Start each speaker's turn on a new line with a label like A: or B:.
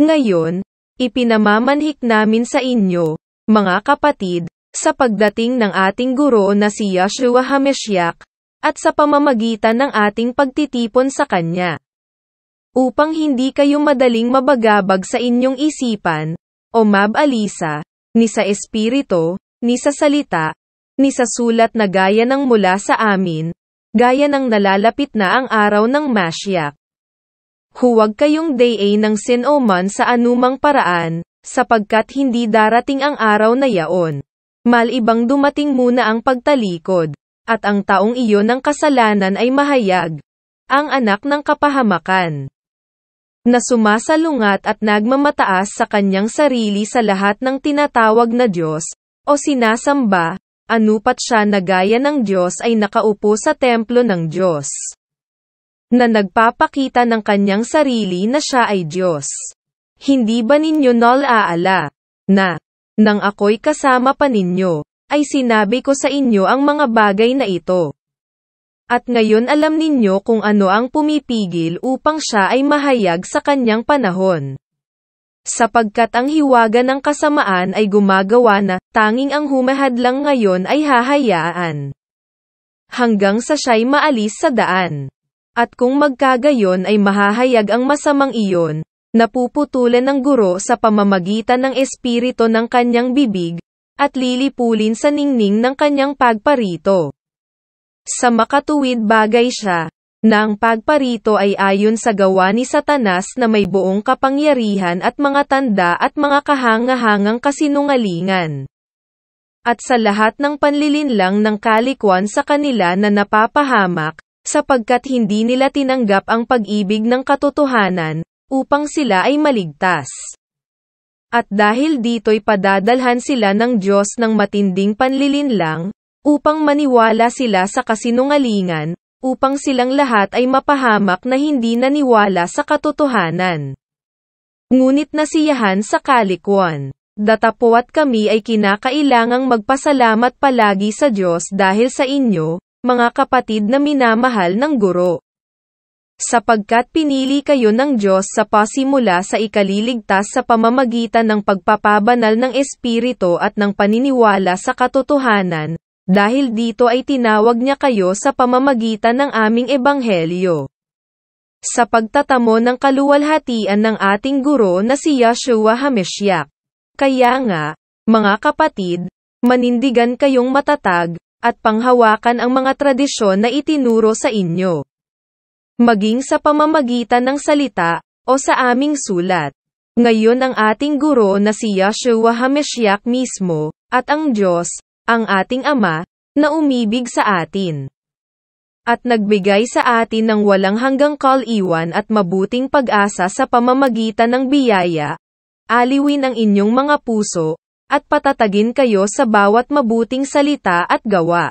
A: Ngayon, ipinamamanhik namin sa inyo, mga kapatid, sa pagdating ng ating guro na si Yahshua Hameshyak, at sa pamamagitan ng ating pagtitipon sa Kanya. Upang hindi kayo madaling mabagabag sa inyong isipan, o mabalisa, ni sa espirito, ni sa salita, ni sa sulat na gaya ng mula sa amin, gaya ng nalalapit na ang araw ng Mashyak. Huwag kayong day ng sin o man sa anumang paraan, sapagkat hindi darating ang araw na yaon. Malibang dumating muna ang pagtalikod, at ang taong iyon ng kasalanan ay mahayag. Ang anak ng kapahamakan na sumasalungat at nagmamataas sa kanyang sarili sa lahat ng tinatawag na Diyos, o sinasamba, anupat siya na gaya ng Diyos ay nakaupo sa templo ng Diyos na nagpapakita ng kanyang sarili na siya ay Diyos. Hindi ba ninyo nol aala, na, nang ako'y kasama pa ninyo, ay sinabi ko sa inyo ang mga bagay na ito. At ngayon alam ninyo kung ano ang pumipigil upang siya ay mahayag sa kanyang panahon. Sapagkat ang hiwaga ng kasamaan ay gumagawa na, tanging ang humahadlang ngayon ay hahayaan. Hanggang sa siya'y maalis sa daan. At kung magkagayon ay mahahayag ang masamang iyon, napuputulan ng guro sa pamamagitan ng espirito ng kanyang bibig, at lilipulin sa ningning ng kanyang pagparito. Sa makatuwid bagay siya, na ang pagparito ay ayon sa gawa ni Satanas na may buong kapangyarihan at mga tanda at mga kahangahangang kasinungalingan at sa lahat ng panlilinlang ng kalikuan sa kanila na napapahamak, sapagkat hindi nila tinanggap ang pag-ibig ng katotohanan, upang sila ay maligtas. At dahil dito'y padadalhan sila ng Diyos ng matinding panlilinlang, upang maniwala sila sa kasinungalingan, upang silang lahat ay mapahamak na hindi naniwala sa katotohanan. Ngunit nasiyahan sa kalikuan. Datapo at kami ay kinakailangang magpasalamat palagi sa Diyos dahil sa inyo, mga kapatid na minamahal ng guro. Sapagkat pinili kayo ng Diyos sa pasimula sa ikaliligtas sa pamamagitan ng pagpapabanal ng Espiritu at ng paniniwala sa katotohanan, dahil dito ay tinawag niya kayo sa pamamagitan ng aming Ebanghelyo. Sa pagtatamo ng kaluwalhatian ng ating guro na si Yeshua Hameshyak. Kaya nga, mga kapatid, manindigan kayong matatag, at panghawakan ang mga tradisyon na itinuro sa inyo. Maging sa pamamagitan ng salita, o sa aming sulat. Ngayon ang ating guro na si Yeshua Hamashiach mismo, at ang Diyos, ang ating Ama, na umibig sa atin. At nagbigay sa atin ng walang hanggang kaliwan at mabuting pag-asa sa pamamagitan ng biyaya, aliwin ang inyong mga puso, at patatagin kayo sa bawat mabuting salita at gawa.